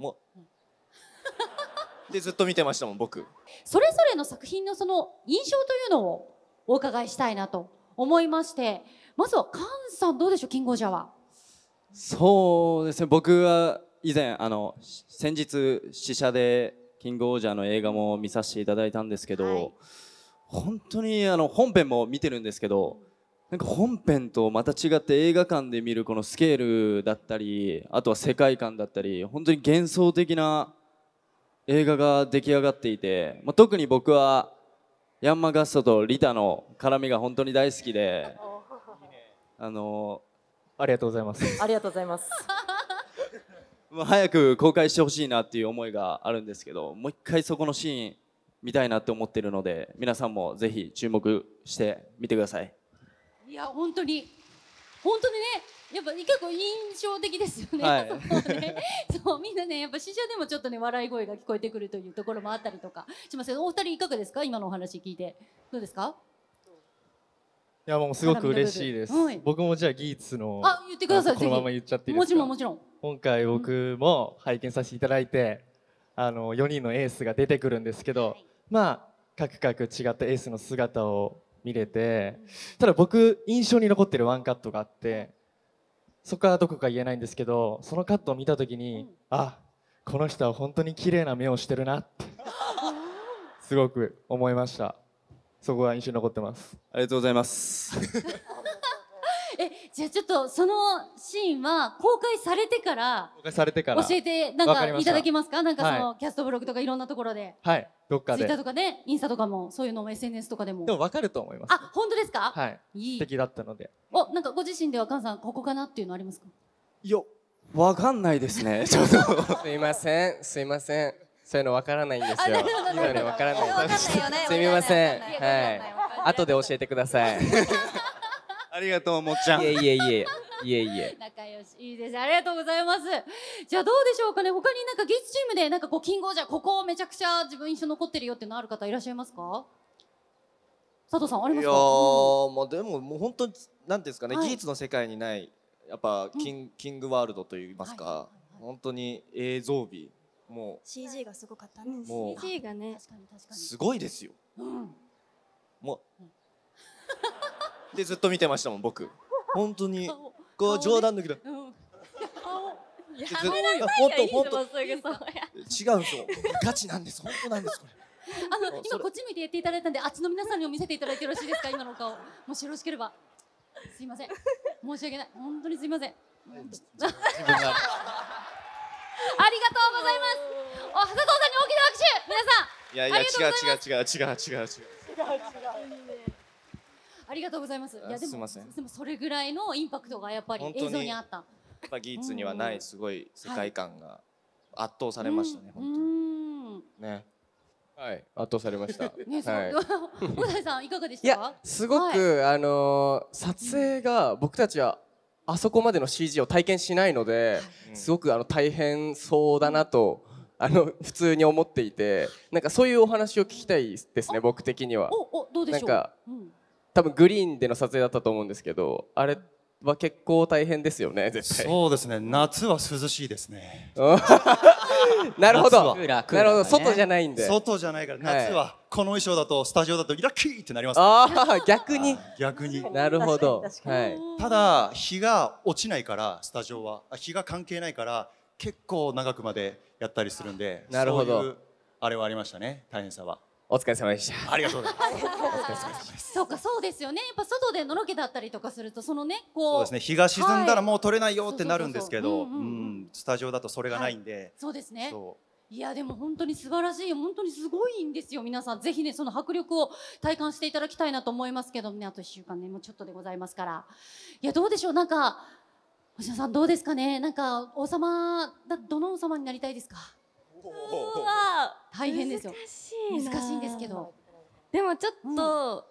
もう でずっと見てましたもん僕それぞれの作品のその印象というのをお伺いしたいなと思いましてまずは菅さんどうでしょうキングオージャーはそうですね僕は以前あの先日試写でキングオージャーの映画も見させていただいたんですけど、はい、本当にあの本編も見てるんですけど、なんか本編とまた違って映画館で見るこのスケールだったりあとは世界観だったり本当に幻想的な映画が出来上がっていて、まあ、特に僕はヤンマ・ガストとリタの絡みが本当に大好きであのありがとうございますありがとうございます まあ早く公開してほしいなっていう思いがあるんですけどもう一回そこのシーン見たいなって思ってるので皆さんもぜひ注目してみてくださいいや本当に本当にねやっぱ結構印象的ですよね。はい、ね そうみんなねやっぱ試写でもちょっとね笑い声が聞こえてくるというところもあったりとかしますけどお二人いかがですか今のお話聞いてどうですかいやもうすごく嬉しいです、はい、僕もじゃあギーツのあ言ってくださいこのまま言っちゃってもちろんもちろん今回僕も拝見させていただいて、うん、あの4人のエースが出てくるんですけど、はい、まあ各々違ったエースの姿を見れてただ僕印象に残ってるワンカットがあってそこはどこか言えないんですけどそのカットを見た時に、あこの人は本当に綺麗な目をしてるなって すごく思いましたそこが印象に残ってますありがとうございますじゃあちょっとそのシーンは公開されてから公開されてから教えてなんかいただけますかなんかその、はい、キャストブログとかいろんなところではいどっかでツイッターとかねインスタとかもそういうのも SNS とかでもでもわかると思いますあ本当ですかはいいい素敵だったのでおなんかご自身では菅さんここかなっていうのありますかいやわかんないですね ちょっとすいませんすいませんそういうのわからないんですよ今ねわからないすみませんはい後で教えてください ありがとう、もっちゃん。いえいえいえ。いえいえ。仲良し、いいです。ありがとうございます。じゃあどうでしょうかね。他になんかゲイツチームでなんかこうキングオージャーここめちゃくちゃ自分印象残ってるよっていうのある方いらっしゃいますか。佐藤さんありますか。いやー、まあでももう本当になんですかね、はい、技術の世界にないやっぱキン、うん、キングワールドといいますか、はいはい、本当に映像美もう CG がすごかったね。CG がね。すごいですよ。うん。ってずっと見てましたもん僕 本当にこう冗談抜きだやめなさいよ、いつもすぐ違うんですよ。ガチなんです。本当なんです、これ。あの、今こっち向いてやっていただいたんで、あっちの皆さんにも見せていただいてよろしいですか、今の顔。もしよろしければ。すいません。申し訳ない。本当にすいません。ありがとうございます。お、佐藤さんに大きな拍手。皆さん。いやいや、違う違う違う違う違う違う違う。違う違うありがとうございます。いやでもすみませんでもそれぐらいのインパクトがやっぱり映像にあった。やっぱ技術にはないすごい世界観が圧倒されましたね、うん本当にね。はい、圧倒されました。ね、はい、小田さんいかがでしいたやすごく、あのー撮影が僕たちはあそこまでの CG を体験しないので、すごくあの大変そうだなと、あの普通に思っていてなんかそういうお話を聞きたいですね僕的にはおおどうでしょう。なんか多分グリーンでの撮影だったと思うんですけどあれは結構大変ですよね絶対そうですね夏は涼しいですね なるほど、ね、るほど外じゃないんで外じゃないから夏はこの衣装だとスタジオだとラッキーってなります、ああ逆に逆に なるほど、はい、ただ日が落ちないからスタジオは日が関係ないから結構長くまでやったりするんでなるほどあれはありましたね大変さはお疲れ様でした。ありがとうございます。すそうか、そうですよね。やっぱ外でのろけだったりとかすると、そのね、こう。そうですね。日が沈んだらもう取れないよってなるんですけど、スタジオだとそれがないんで。はい、そうですね。いやでも本当に素晴らしい本当にすごいんですよ皆さんぜひねその迫力を体感していただきたいなと思いますけどねあと1週間ねもうちょっとでございますからいやどうでしょうなんか星野さんどうですかねなんか王様どの王様になりたいですかは大変ですよ難しいんですけどでもちょっと、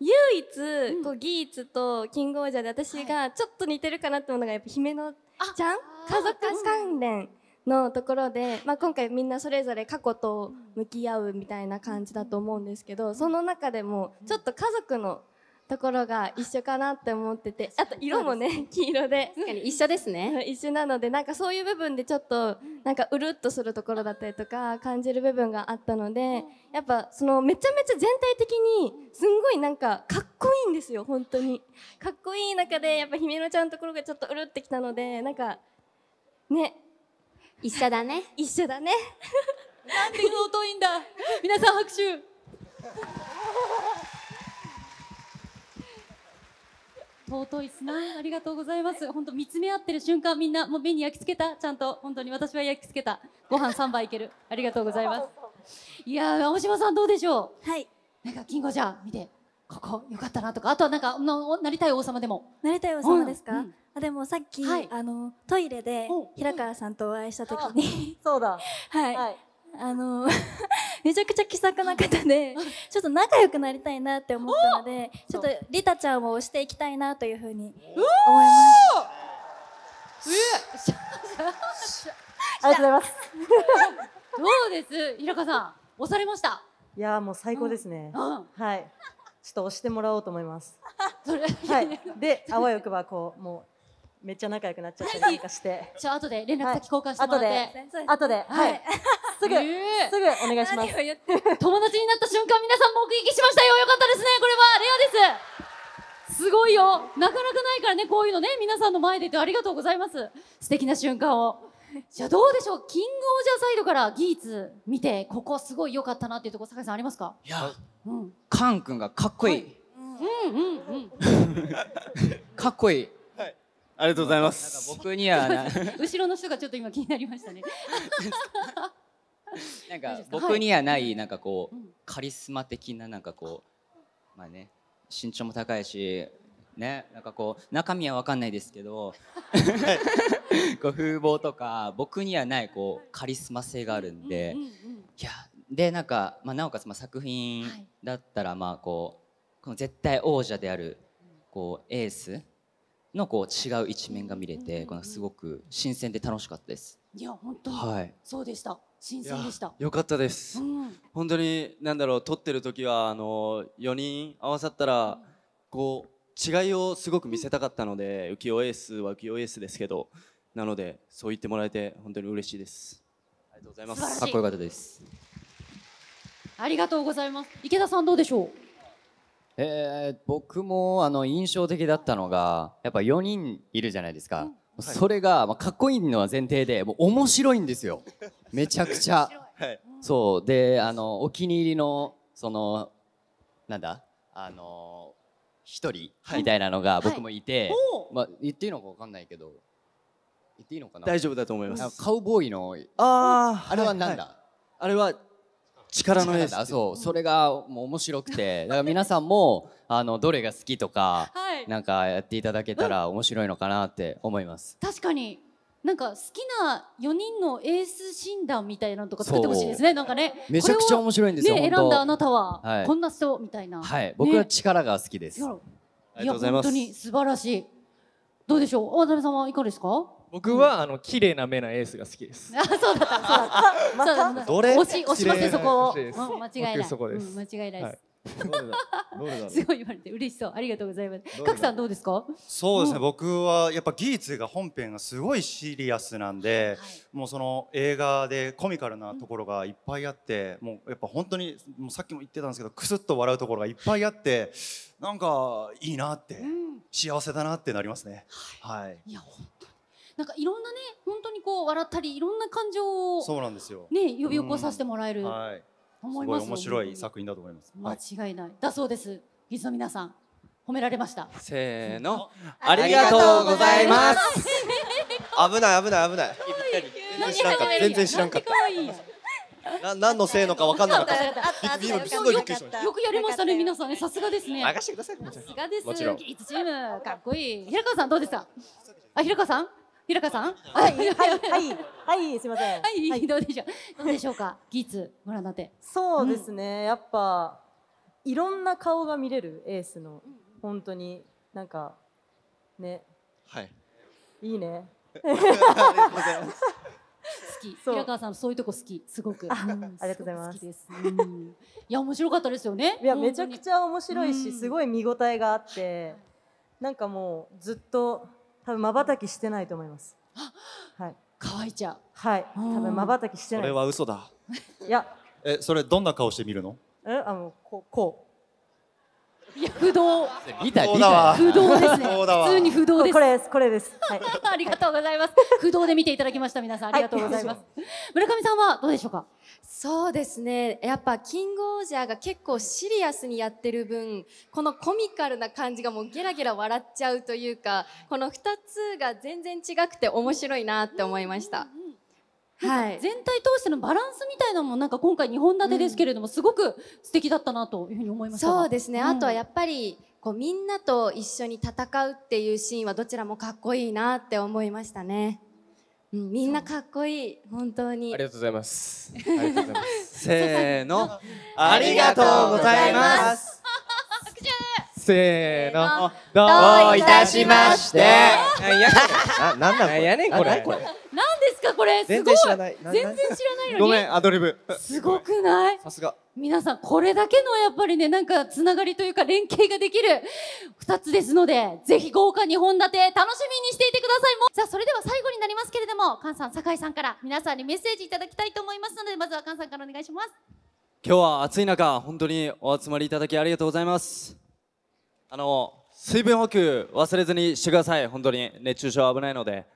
唯一、こうギーツとキングオージャーで私がちょっと似てるかなって思うのがやっぱ姫野ちゃん家族関連のところで、まあ、今回みんなそれぞれ過去と向き合うみたいな感じだと思うんですけどその中でもちょっと家族のところが一緒かなって思っててあと色もね、黄色で確かに一緒ですね一緒なのでなんかそういう部分でちょっとなんかうるっとするところだったりとか感じる部分があったのでやっぱそのめちゃめちゃ全体的にすんごいなんかかっこいいんですよ本当にかっこいい中でやっぱ姫野ちゃんのところがちょっとうるってきたのでなんかね一緒だね 一緒だねなんていうの尊いんだ皆さん拍手尊いですね。ありがとうございます本当見つめ合ってる瞬間みんなもう目に焼き付けたちゃんと本当に私は焼き付けたご飯3杯いけるありがとうございますいや青島さんどうでしょうはいなんか金吾ちゃん見てここよかったなとかあとはなんかなりたい王様でもなりたい王様ですか、うんあでもさっき、はい、あのトイレで平川さんとお会いした時に、そうだ はい、はい、あのめちゃくちゃ気さくな方で、ちょっと仲良くなりたいなって思ったので、ちょっとリタちゃんを押していきたいなというふうに思います。ありがとうございます。どうです、ひろかさん、押されました。いやもう最高ですね。はい。ちょっと押してもらおうと思います。はい。で、あわよくばこうもうめっちゃ仲良くなっちゃったりなかしてじゃあ後で連絡先交換してもらって、はい、後で後ではいすぐ、えー、すぐお願いします友達になった瞬間皆さん目撃しましたよよかったですねこれはレアですすごいよなかなかないからねこういうのね皆さんの前でってありがとうございます素敵な瞬間をじゃあどうでしょうキングオージャーサイドからギーツ見てここすごい良かったなっていうとこ酒井さんありますかいや、うん、カン君がかっこいい、はい、うんうんうん かっこいいありがとうございます。僕にはな 後ろの人がちょっと今気になりましたね。なんか僕にはないなんかこう、カリスマ的ななんかこうまあね身長も高いしねなんかこう中身はわかんないですけど こう風貌とか僕にはないこうカリスマ性があるんで、いやでなんかまあなおかつまあ作品だったらまあこうこの絶対王者であるこうエースのこう違う一面が見れて、このすごく新鮮で楽しかったです。いや本当に、はいそうでした新鮮でしたよかったです、うん本当になんだろう撮ってる時はあの四人合わさったらこう違いをすごく見せたかったので浮世絵ーは浮世絵ーですけどなのでそう言ってもらえて本当に嬉しいですありがとうございま素晴らすいかっこよかったです。ありがとうございます池田さんどうでしょうえー、僕もあの印象的だったのがやっぱ4人いるじゃないですか、うん、それが、まあ、かっこいいのは前提でもう面白いんですよめちゃくちゃ、はい、そうであのお気に入りのそのなんだあの一人みたいなのが僕もいて、はい、まあ、言っていいのか分かんないけど言っていいのかな大丈夫だと思いますカウボーイのあああれはなんだ、はいはい、あれは力のエースそうそれがもう面白くてだから皆さんもあのどれが好きとか、はい、なんかやっていただけたら面白いのかなって思います、確かになんか好きな4人のエース診断みたいなのとか作ってほしいですねなんかねめちゃくちゃ面白いんですよ、ね、選んだあなたは、こんな人みたいなはい僕は力が好きです、ありがとうございます本当に素晴らしいどうでしょう渡辺さんはいかがですか僕はあの綺麗な目なエースが好きです。あ、そうだった。そうだった。どれ？押し押しますそこを。間違いない。間違いないです。すごい言われて嬉しそうありがとうございます角さんどうですかそうですね、僕はやっぱ技術が本編がすごいシリアスなんで、もうその映画でコミカルなところがいっぱいあって、もうやっぱ本当にもうさっきも言ってたんですけどくすっと笑うところがいっぱいあってなんかいいなって、うん、幸せだなってなりますね、はい、はい、いや本当なんかいろんなね本当にこう笑ったりいろんな感情をそうなんですよね呼び起こさせてもらえる、はい、思います面白い作品だと思います間違いない、はい、だそうですギズの皆さん褒められましたせーのありがとうございます危ない危ない危ない全然知らんかったな何のせいのかわかんなかった。今びっくりしました。よくやりましたね皆さんねさすがですね。任せてください。さすがです。もちろん。チームかっこいい。平川さんどうでした？あ平川さん。平川さん。はい、はい、はい、はい、すみません。はい、どうでしょう。どうでしょうか。技術、ご覧になって。そうですね、うん、やっぱ。いろんな顔が見れるエースの、本当に、なんか。ね。はい。いいね。ありがとうございます。好き平川さんそういうとこ好きすごく、うありがとうございますうん、いや面白かったですよねいやめちゃくちゃ面白いし、すごい見応えがあってなんかもうずっと多分まばたきしてないと思います。はい。乾いちゃう。はい。多分まばたきしてない。それは嘘だ。いや。え、それどんな顔して見るの？え、あのこうこう。いや不動。見た見た。不動ですね。普通に不動です。これですこれです。はい、ありがとうございます。不動で見ていただきました皆さんありがとうございます。はい、村上さんはどうでしょうか。そうですね。やっぱキングオージャーが結構シリアスにやってる分、このコミカルな感じがもうゲラゲラ笑っちゃうというか、この2つが全然違くて面白いなって思いました。うんうんうんはい、全体通してのバランスみたいなのもなんか今回2本立てですけれども、すごく素敵だったなというふうに思いましたそうですね、あとはやっぱりこうみんなと一緒に戦うっていうシーンはどちらもかっこいいなって思いましたね。うん、みんなかっこいい本当にありがとうございますせーの ありがとうございますせーのどういたしまして なんなんこんこれ何ですかこれすごい全然知らないのにごめんアドリブすごくないさすが皆さんこれだけのやっぱりねなんかつながりというか連携ができる2つですのでぜひ豪華2本立て楽しみにしていてくださいもさあそれでは最後になりますけれども菅さん酒井さんから皆さんにメッセージいただきたいと思いますのでまずは菅さんからお願いします今日は暑い中本当にお集まりいただきありがとうございますあの水分補給忘れずにしてください本当に熱中症危ないので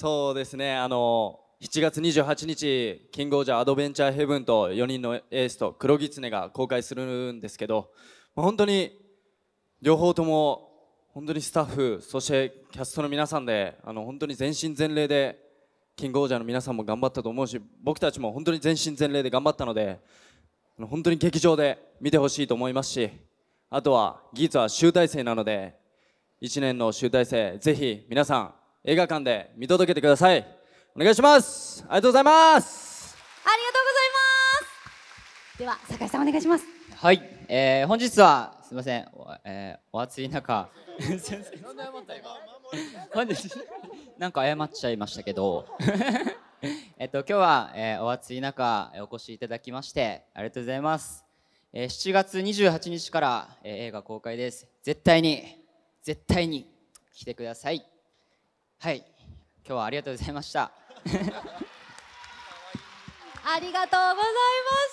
そうですねあの7月28日キングオージャーアドベンチャーヘブンと4人のエースと黒狐が公開するんですけど本当に両方とも本当にスタッフそしてキャストの皆さんであの本当に全身全霊でキングオージャーの皆さんも頑張ったと思うし僕たちも本当に全身全霊で頑張ったので本当に劇場で見てほしいと思いますしあとは技術は集大成なので1年の集大成ぜひ皆さん映画館で見届けてくださいお願いしますありがとうございますありがとうございますでは酒井さんお願いしますはい、えー、本日はすみませんお,、えー、お暑い中先生何で謝った本日なんか謝っちゃいましたけど えっと今日は、えー、お暑い中お越しいただきましてありがとうございます、えー、7月28日から、えー、映画公開です絶対に絶対に来てくださいはい、今日はありがとうございました。ありがとうございます。